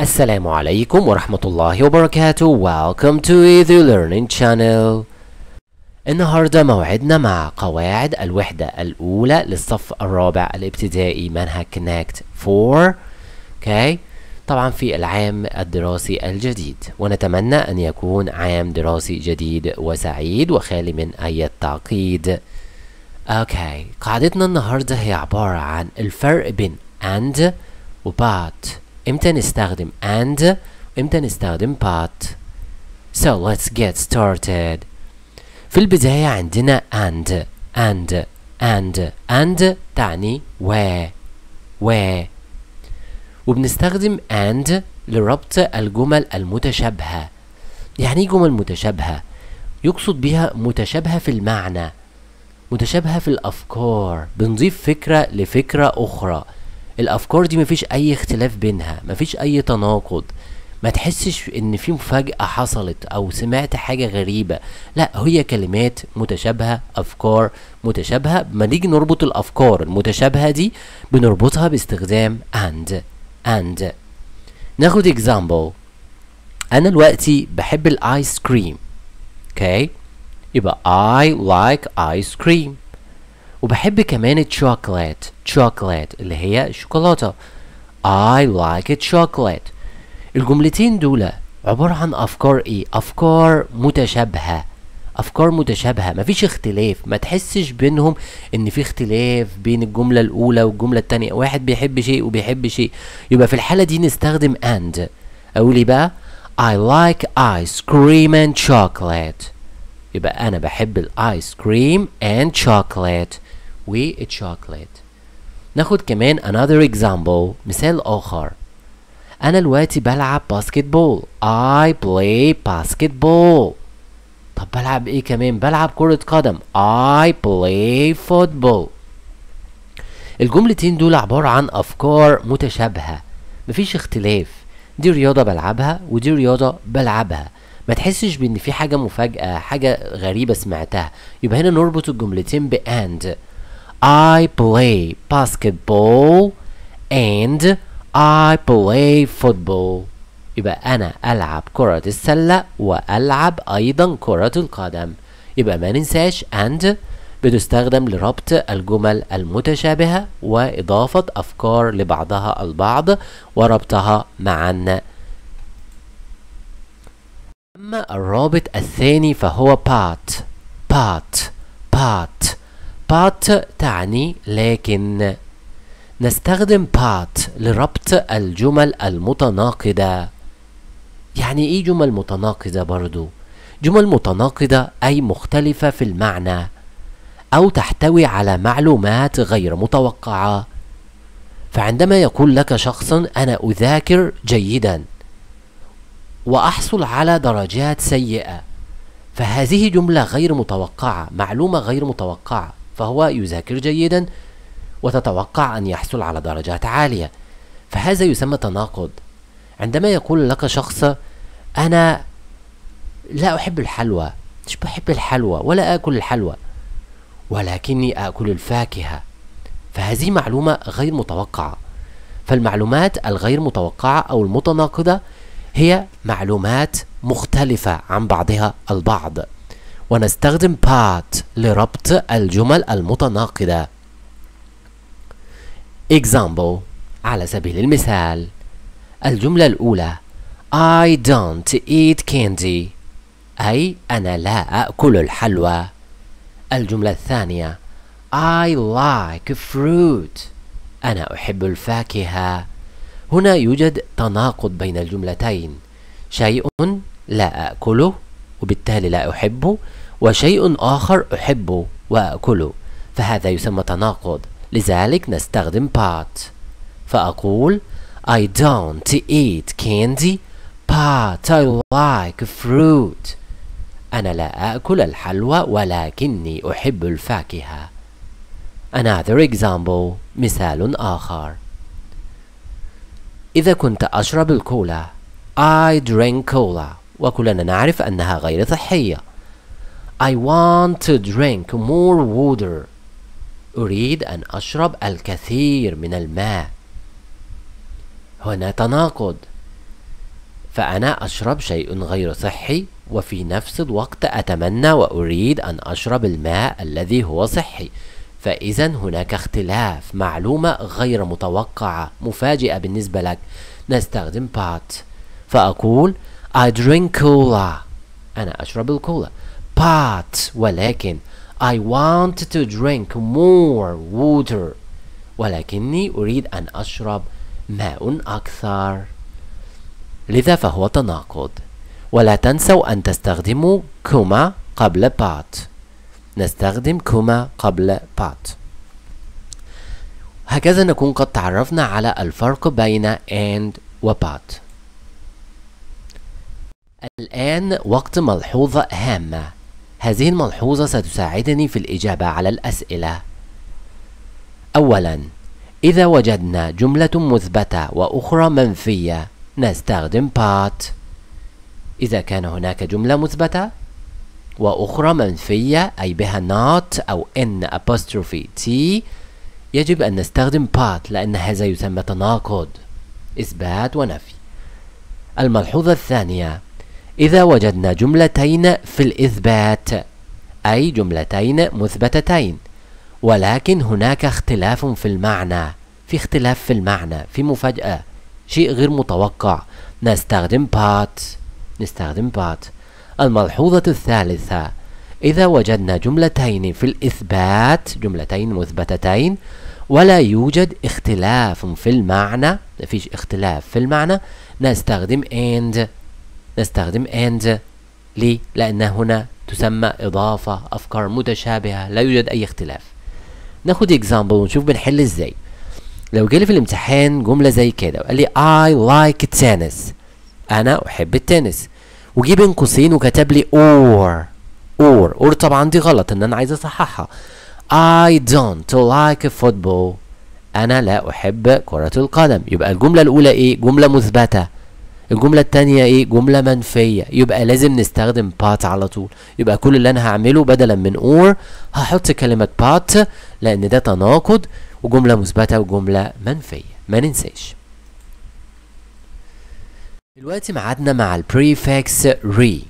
السلام عليكم ورحمة الله وبركاته Welcome to the Learning Channel النهاردة موعدنا مع قواعد الوحدة الأولى للصف الرابع الابتدائي منهج Connect 4 okay. طبعا في العام الدراسي الجديد ونتمنى أن يكون عام دراسي جديد وسعيد وخالي من أي تعقيد أوكي قاعدتنا النهاردة هي عبارة عن الفرق بين and و but امتى نستخدم and امتى نستخدم but so let's get started في البداية عندنا and and and and تعني و و وبنستخدم and لربط الجمل المتشابهة يعني ايه جمل متشابهة يقصد بها متشابهة في المعنى متشابهة في الأفكار بنضيف فكرة لفكرة أخرى الافكار دي مفيش اي اختلاف بينها مفيش اي تناقض ما تحسش ان في مفاجأة حصلت او سمعت حاجة غريبة لا هي كلمات متشابهة افكار متشابهة ما نيجي نربط الافكار المتشابهة دي بنربطها باستخدام and and ناخد example انا دلوقتي بحب الايس كريم اوكي يبقى I like ice cream وبحب كمان الشوكولات شوكولات اللي هي الشوكولاتة I like it chocolate الجملتين دول عبارة عن أفكار إيه؟ أفكار متشابهة أفكار متشابهة مفيش اختلاف ما تحسش بينهم إن في اختلاف بين الجملة الأولى والجملة التانية واحد بيحب شيء وبيحب شيء يبقى في الحالة دي نستخدم and أقول إيه بقى I like ice cream and chocolate يبقى أنا بحب الآيس كريم and chocolate والشوكليت ناخد كمان another example مثال آخر أنا دلوقتي بلعب باسكت بول I play basketball طب بلعب إيه كمان بلعب كرة قدم I play football الجملتين دول عبارة عن أفكار متشابهة مفيش اختلاف دي رياضة بلعبها ودي رياضة بلعبها ما تحسش بان في حاجة مفاجأة حاجة غريبة سمعتها يبقى هنا نربط الجملتين بأند I play basketball and I play football يبقى أنا ألعب كرة السلة وألعب أيضا كرة القدم يبقى ما ننساش and بتستخدم لربط الجمل المتشابهة وإضافة أفكار لبعضها البعض وربطها معا أما الرابط الثاني فهو part part part but تعني لكن نستخدم but لربط الجمل المتناقضة يعني ايه جمل متناقضة برضو؟ جمل متناقضة أي مختلفة في المعنى أو تحتوي على معلومات غير متوقعة فعندما يقول لك شخص أنا أذاكر جيدا وأحصل على درجات سيئة فهذه جملة غير متوقعة معلومة غير متوقعة فهو يذاكر جيدا وتتوقع أن يحصل على درجات عالية فهذا يسمى تناقض عندما يقول لك شخص أنا لا أحب الحلوى مش بحب الحلوى ولا آكل الحلوى ولكني آكل الفاكهة فهذه معلومة غير متوقعة فالمعلومات الغير متوقعة أو المتناقضة هي معلومات مختلفة عن بعضها البعض ونستخدم part لربط الجمل المتناقضة example على سبيل المثال الجملة الأولى I don't eat candy أي أنا لا أكل الحلوى الجملة الثانية I like fruit أنا أحب الفاكهة هنا يوجد تناقض بين الجملتين شيء لا أكله وبالتالي لا أحبه وشيء آخر أحبه وأكله فهذا يسمى تناقض لذلك نستخدم but فأقول I don't eat candy but I like fruit أنا لا أكل الحلوى ولكني أحب الفاكهة Another example مثال آخر إذا كنت أشرب الكولا I drink cola وكلنا نعرف أنها غير صحية I want to drink more water أريد أن أشرب الكثير من الماء هنا تناقض فأنا أشرب شيء غير صحي وفي نفس الوقت أتمنى وأريد أن أشرب الماء الذي هو صحي فإذا هناك اختلاف معلومة غير متوقعة مفاجئة بالنسبة لك نستخدم بات فأقول I drink cola أنا أشرب الكولا but ولكن I want to drink more water ولكني أريد أن أشرب ماء أكثر لذا فهو تناقض ولا تنسوا أن تستخدموا كما قبل but نستخدم كما قبل but هكذا نكون قد تعرفنا على الفرق بين and و but الآن وقت ملحوظة هامة هذه الملحوظة ستساعدني في الإجابة على الأسئلة. أولاً، إذا وجدنا جملة مثبتة وأخرى منفية، نستخدم but. إذا كان هناك جملة مثبتة وأخرى منفية أي بها not أو n apostrophe t، يجب أن نستخدم but لأن هذا يسمى تناقض، إثبات ونفي. الملحوظة الثانية إذا وجدنا جملتين في الإثبات أي جملتين مثبتتين ولكن هناك اختلاف في المعنى في اختلاف في المعنى في مفاجأة شيء غير متوقع نستخدم but نستخدم but الملحوظة الثالثة إذا وجدنا جملتين في الإثبات جملتين مثبتتين ولا يوجد اختلاف في المعنى مفيش اختلاف في المعنى نستخدم and نستخدم and ليه؟ لأن هنا تسمى إضافة أفكار متشابهة لا يوجد أي اختلاف ناخد example ونشوف بنحل ازاي لو جالي في الامتحان جملة زي كده وقال لي I like tennis أنا أحب التنس وجي بين قوسين وكتب لي or or or طبعا دي غلط إن أنا عايز أصححها I don't like football أنا لا أحب كرة القدم يبقى الجملة الأولى إيه؟ جملة مثبتة الجملة التانية ايه جملة منفية يبقى لازم نستخدم بات على طول يبقى كل اللي انا هعمله بدلا من اور هحط كلمة بات لان ده تناقض وجملة مثبتة وجملة منفية ما ننساش دلوقتي معادنا مع البريفكس ري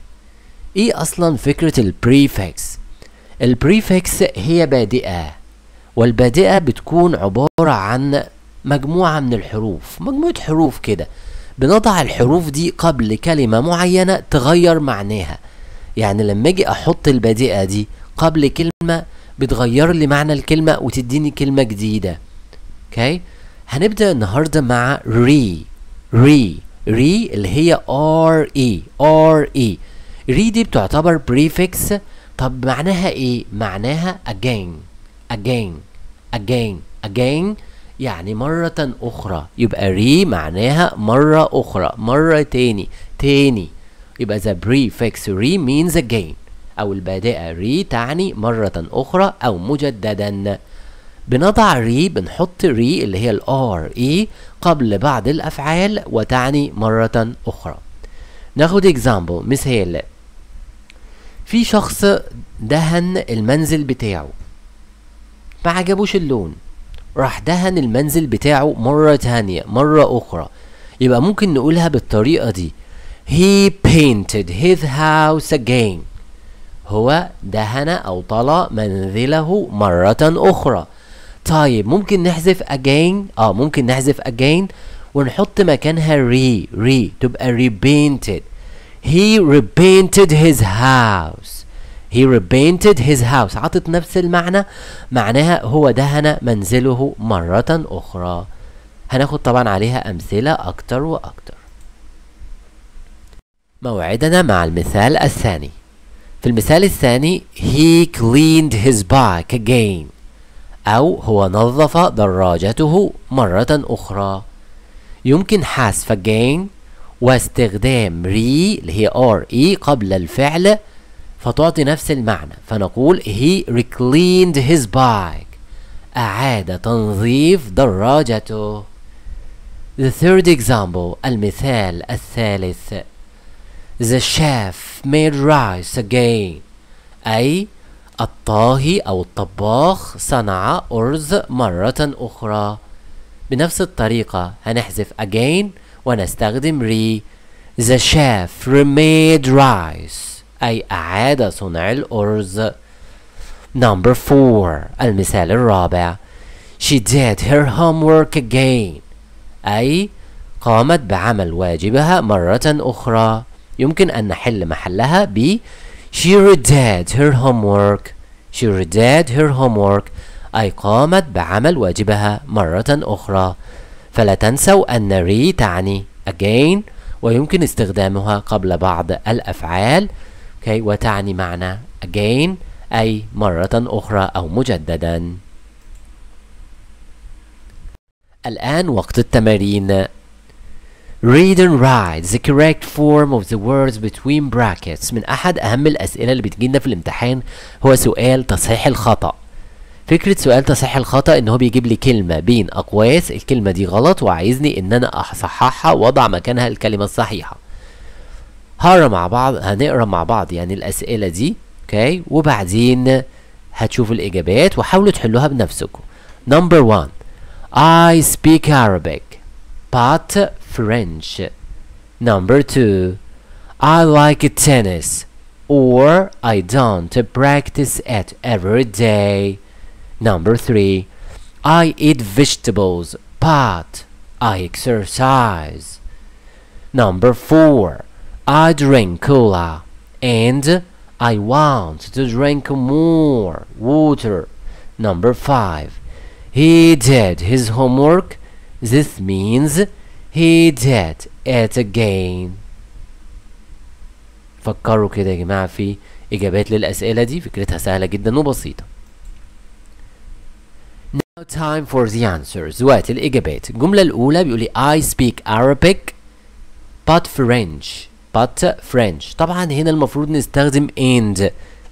ايه اصلا فكرة البريفكس البريفكس هي بادئة والبادئة بتكون عبارة عن مجموعة من الحروف مجموعة حروف كده بنضع الحروف دي قبل كلمة معينة تغير معناها يعني لما اجي احط البادئة دي قبل كلمة بتغير لي معنى الكلمة وتديني كلمة جديدة اوكي okay. هنبدأ النهاردة مع ري ري ري اللي هي ار اي ار اي ري دي بتعتبر بريفكس طب معناها ايه معناها again again again again يعني مرة أخرى يبقى ري معناها مرة أخرى مرة تاني تاني يبقى the prefix re means again أو البادئة ري تعني مرة أخرى أو مجددا بنضع ري بنحط ري اللي هي الار اي قبل بعض الأفعال وتعني مرة أخرى ناخد اكزامبل مثال في شخص دهن المنزل بتاعه ما عجبوش اللون راح دهن المنزل بتاعه مرة تانية مرة أخرى يبقى ممكن نقولها بالطريقة دي He painted his house again هو دهن أو طلى منزله مرة أخرى طيب ممكن نحذف again اه ممكن نحذف again ونحط مكانها re re تبقى repainted He repainted his house he repainted his house عطت نفس المعنى معناها هو دهن منزله مرة أخرى هناخد طبعا عليها أمثلة أكتر وأكتر موعدنا مع المثال الثاني في المثال الثاني he cleaned his bike again أو هو نظف دراجته مرة أخرى يمكن حذف again واستخدام re اللي هي re قبل الفعل فتعطي نفس المعنى فنقول he recleaned his bike أعاد تنظيف دراجته The third example المثال الثالث The chef made rice again أي الطاهي أو الطباخ صنع أرز مرة أخرى بنفس الطريقة هنحذف again ونستخدم re The chef remade rice أي أعاد صنع الأرز Number four المثال الرابع She did her homework again أي قامت بعمل واجبها مرة أخرى يمكن أن نحل محلها ب She redid her homework She redid her homework أي قامت بعمل واجبها مرة أخرى فلا تنسوا أن ري تعني again ويمكن استخدامها قبل بعض الأفعال okay, وتعني معنى again أي مرة أخرى أو مجددا الآن وقت التمارين Read and write the correct form of the words between brackets من أحد أهم الأسئلة اللي بتجينا في الامتحان هو سؤال تصحيح الخطأ فكرة سؤال تصحيح الخطأ إن هو بيجيب لي كلمة بين أقواس الكلمة دي غلط وعايزني إن أنا أصححها وأضع مكانها الكلمة الصحيحة هقرا مع بعض هنقرا مع بعض يعني الاسئله دي اوكي وبعدين هتشوفوا الاجابات وحاولوا تحلوها بنفسكم نمبر 1 I speak Arabic but French number 2 I like tennis or I don't practice it every day number 3 I eat vegetables but I exercise number 4 I drink cola and I want to drink more water. Number 5. He did his homework. This means he did it again. فكروا كده يا جماعة في إجابات للأسئلة دي فكرتها سهلة جدا وبسيطة. Now time for the answers. وقت الإجابات. الجملة الأولى بيقولي I speak Arabic but French. but French طبعا هنا المفروض نستخدم and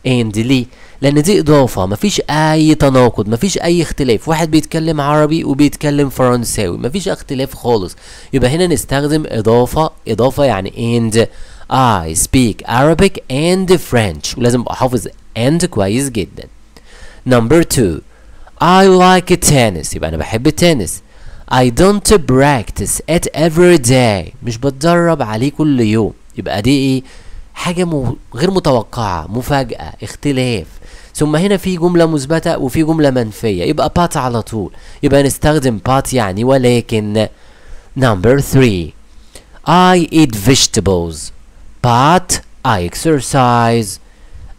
and ليه لان دي اضافه مفيش اي تناقض مفيش اي اختلاف واحد بيتكلم عربي وبيتكلم فرنساوي مفيش اختلاف خالص يبقى هنا نستخدم اضافه اضافه يعني and I speak Arabic and French ولازم ابقى حافظ and كويس جدا number two I like tennis يبقى انا بحب التنس I don't practice it every day مش بتدرب عليه كل يوم يبقى دي ايه حاجه م... غير متوقعه مفاجاه اختلاف ثم هنا في جمله مثبته وفي جمله منفيه يبقى بات على طول يبقى نستخدم بات يعني ولكن نمبر 3 I eat vegetables but I exercise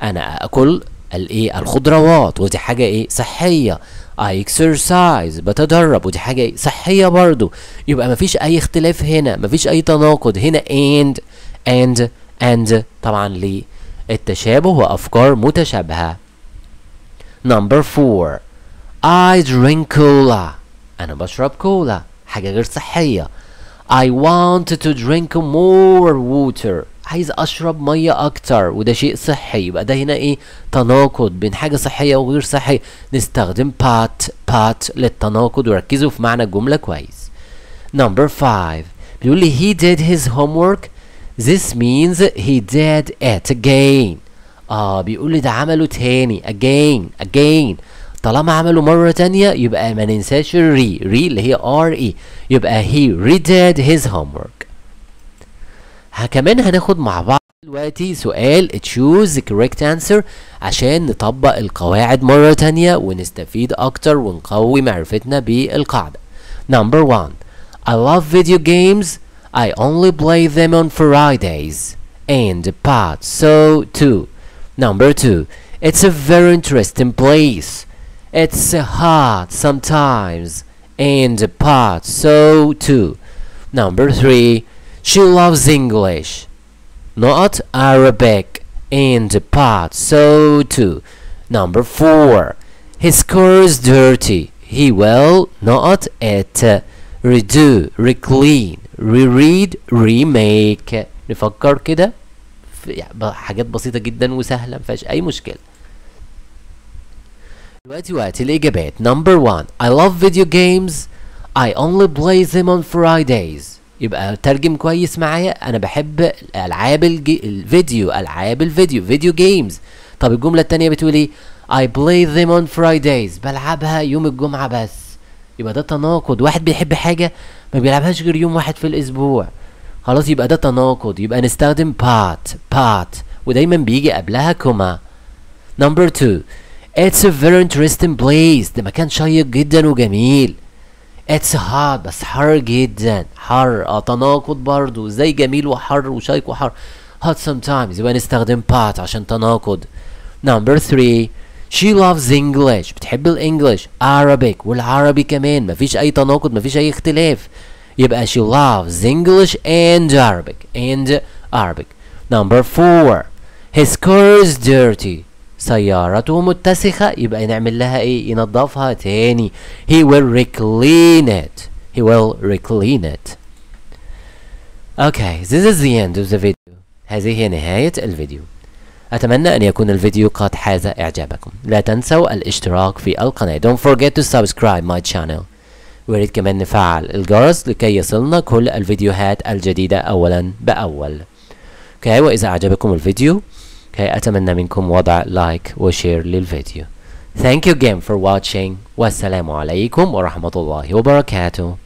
انا اكل الايه الخضروات ودي حاجه ايه صحيه I exercise بتدرب ودي حاجه ايه صحيه برضو يبقى مفيش اي اختلاف هنا مفيش اي تناقض هنا and and and طبعا للتشابه وأفكار متشابهة number four I drink cola أنا بشرب كولا حاجة غير صحية I want to drink more water عايز اشرب ميه اكتر وده شيء صحي يبقى ده هنا ايه تناقض بين حاجه صحيه وغير صحيه نستخدم بات بات للتناقض وركزوا في معنى الجمله كويس نمبر 5 بيقول لي he did his homework This means he did it again اه بيقول لي ده عمله تاني again again طالما عمله مرة تانية يبقى ما ننساش الري ري اللي هي ار اي e. يبقى he redid his homework كمان هناخد مع بعض دلوقتي سؤال choose the correct answer عشان نطبق القواعد مرة تانية ونستفيد أكتر ونقوي معرفتنا بالقاعدة. Number one I love video games I only play them on Fridays and part so too. Number two, it's a very interesting place. It's hard sometimes and part so too. Number three, she loves English, not Arabic and part so too. Number four, his car is dirty. He will not at redo, reclean. reread remake نفكر كده في حاجات بسيطه جدا وسهله مفيهاش اي مشكله دلوقتي وقت الاجابات نمبر 1 I love video games I only play them on Fridays يبقى ترجم كويس معايا انا بحب العاب الجي... الفيديو العاب الفيديو فيديو جيمز طب الجمله الثانيه بتقول ايه I play them on Fridays بلعبها يوم الجمعه بس يبقى ده تناقض واحد بيحب حاجه ما بيلعبهاش غير يوم واحد في الاسبوع خلاص يبقى ده تناقض يبقى نستخدم part part ودايما بيجي قبلها كوما number two it's a very interesting place ده مكان شيق جدا وجميل it's hot بس حر جدا حر اه تناقض برضو زي جميل وحر وشيق وحر hot sometimes يبقى نستخدم part عشان تناقض number three she loves English بتحب الانجلش Arabic والعربي كمان مفيش اي تناقض مفيش اي اختلاف يبقى she loves English and Arabic and Arabic number four his car is dirty سيارته متسخة يبقى نعمل لها ايه ينظفها تاني he will reclean it he will reclean it okay this is the end of the video هذه هي نهاية الفيديو أتمنى أن يكون الفيديو قد حاز إعجابكم لا تنسوا الاشتراك في القناة Don't forget to subscribe my channel وياريت كمان نفعل الجرس لكي يصلنا كل الفيديوهات الجديدة أولا بأول اوكي وإذا أعجبكم الفيديو اوكي أتمنى منكم وضع لايك وشير للفيديو Thank you again for watching والسلام عليكم ورحمة الله وبركاته